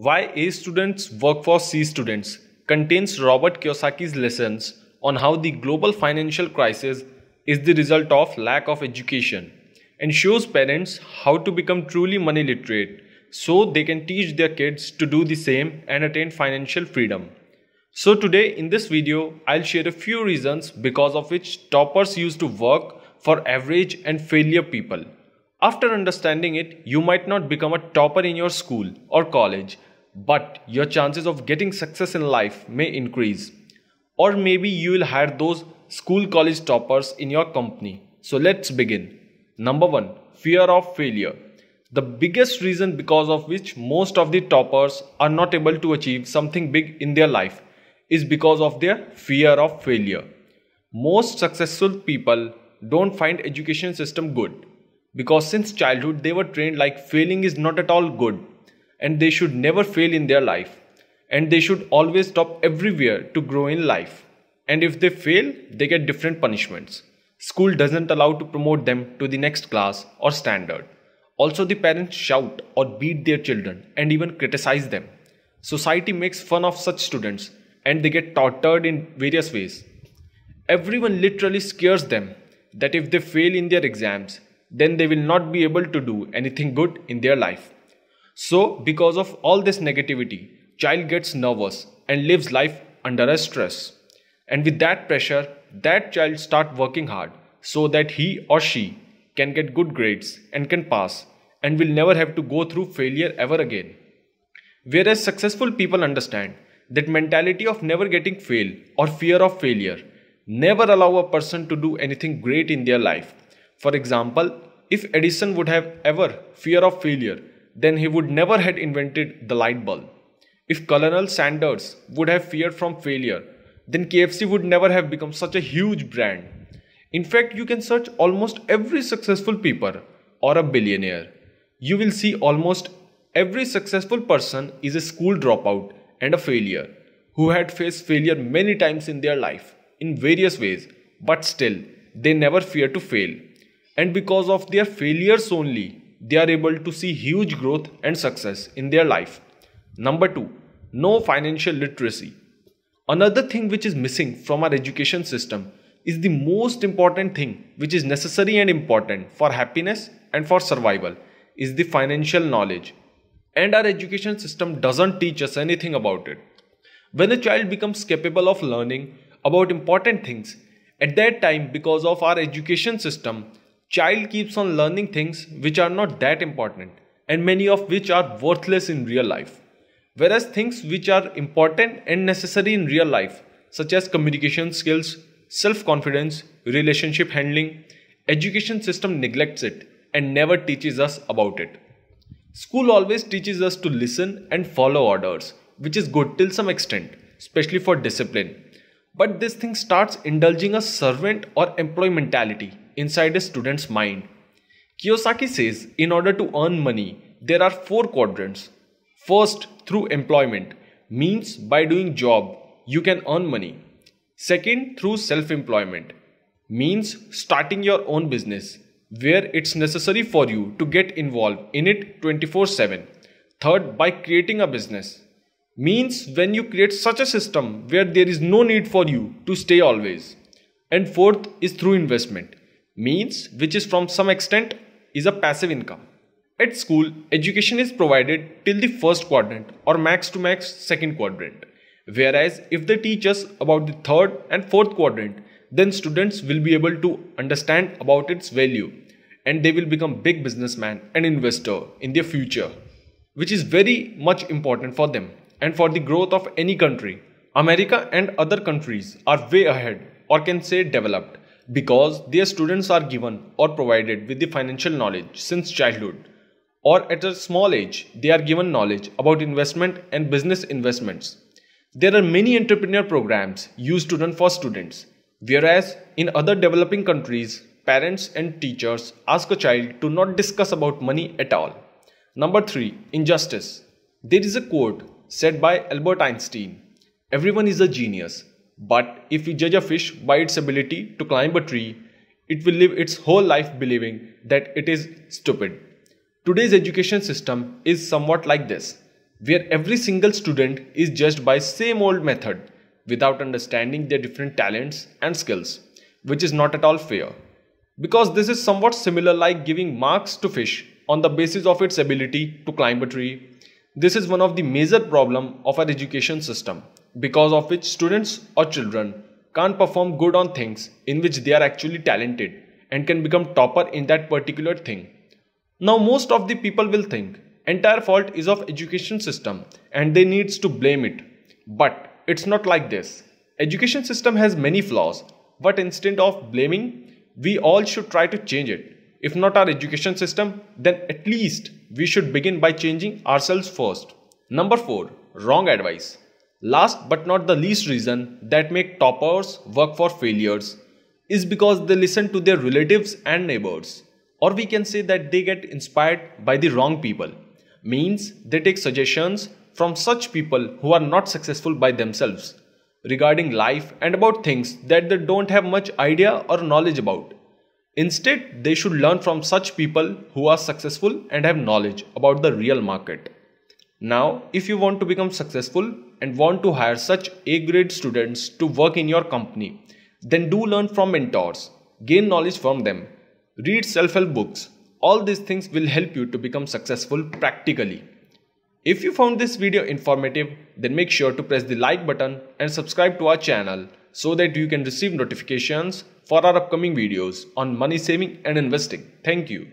Why A Students Work for C Students contains Robert Kiyosaki's lessons on how the global financial crisis is the result of lack of education and shows parents how to become truly money literate so they can teach their kids to do the same and attain financial freedom. So today in this video I'll share a few reasons because of which toppers used to work for average and failure people. After understanding it, you might not become a topper in your school or college, but your chances of getting success in life may increase. Or maybe you will hire those school college toppers in your company. So let's begin. Number 1 Fear of failure. The biggest reason because of which most of the toppers are not able to achieve something big in their life is because of their fear of failure. Most successful people don't find education system good because since childhood they were trained like failing is not at all good and they should never fail in their life and they should always stop everywhere to grow in life and if they fail they get different punishments school doesn't allow to promote them to the next class or standard also the parents shout or beat their children and even criticize them society makes fun of such students and they get tortured in various ways everyone literally scares them that if they fail in their exams then they will not be able to do anything good in their life so, because of all this negativity, child gets nervous and lives life under a stress. And with that pressure, that child start working hard so that he or she can get good grades and can pass and will never have to go through failure ever again. Whereas successful people understand that mentality of never getting fail or fear of failure never allow a person to do anything great in their life. For example, if Edison would have ever fear of failure then he would never had invented the light bulb. If Colonel Sanders would have feared from failure, then KFC would never have become such a huge brand. In fact, you can search almost every successful people or a billionaire. You will see almost every successful person is a school dropout and a failure who had faced failure many times in their life in various ways, but still they never fear to fail. And because of their failures only, they are able to see huge growth and success in their life. Number two, no financial literacy. Another thing which is missing from our education system is the most important thing which is necessary and important for happiness and for survival is the financial knowledge. And our education system doesn't teach us anything about it. When a child becomes capable of learning about important things, at that time, because of our education system, Child keeps on learning things which are not that important and many of which are worthless in real life. Whereas things which are important and necessary in real life, such as communication skills, self confidence, relationship handling, education system neglects it and never teaches us about it. School always teaches us to listen and follow orders, which is good till some extent, especially for discipline. But this thing starts indulging a servant or employee mentality inside a student's mind. Kiyosaki says in order to earn money, there are four quadrants. First, through employment, means by doing job, you can earn money. Second, through self employment, means starting your own business, where it's necessary for you to get involved in it 24 7. Third, by creating a business, means when you create such a system where there is no need for you to stay always. And fourth is through investment, means which is from some extent is a passive income. At school, education is provided till the first quadrant or max to max second quadrant. Whereas if they teach us about the third and fourth quadrant, then students will be able to understand about its value and they will become big businessman and investor in their future which is very much important for them and for the growth of any country america and other countries are way ahead or can say developed because their students are given or provided with the financial knowledge since childhood or at a small age they are given knowledge about investment and business investments there are many entrepreneur programs used to run for students whereas in other developing countries parents and teachers ask a child to not discuss about money at all number 3 injustice there is a quote said by albert einstein everyone is a genius but if we judge a fish by its ability to climb a tree, it will live its whole life believing that it is stupid. Today's education system is somewhat like this, where every single student is judged by same old method without understanding their different talents and skills, which is not at all fair. Because this is somewhat similar like giving marks to fish on the basis of its ability to climb a tree. This is one of the major problem of our education system because of which students or children can't perform good on things in which they are actually talented and can become topper in that particular thing. Now most of the people will think entire fault is of education system and they needs to blame it. But it's not like this. Education system has many flaws, but instead of blaming, we all should try to change it. If not our education system, then at least we should begin by changing ourselves first. Number 4, wrong advice. Last but not the least reason that make toppers work for failures is because they listen to their relatives and neighbors or we can say that they get inspired by the wrong people means they take suggestions from such people who are not successful by themselves regarding life and about things that they don't have much idea or knowledge about. Instead, they should learn from such people who are successful and have knowledge about the real market. Now, if you want to become successful, and want to hire such A grade students to work in your company, then do learn from mentors, gain knowledge from them, read self help books. All these things will help you to become successful practically. If you found this video informative, then make sure to press the like button and subscribe to our channel so that you can receive notifications for our upcoming videos on money saving and investing. Thank you.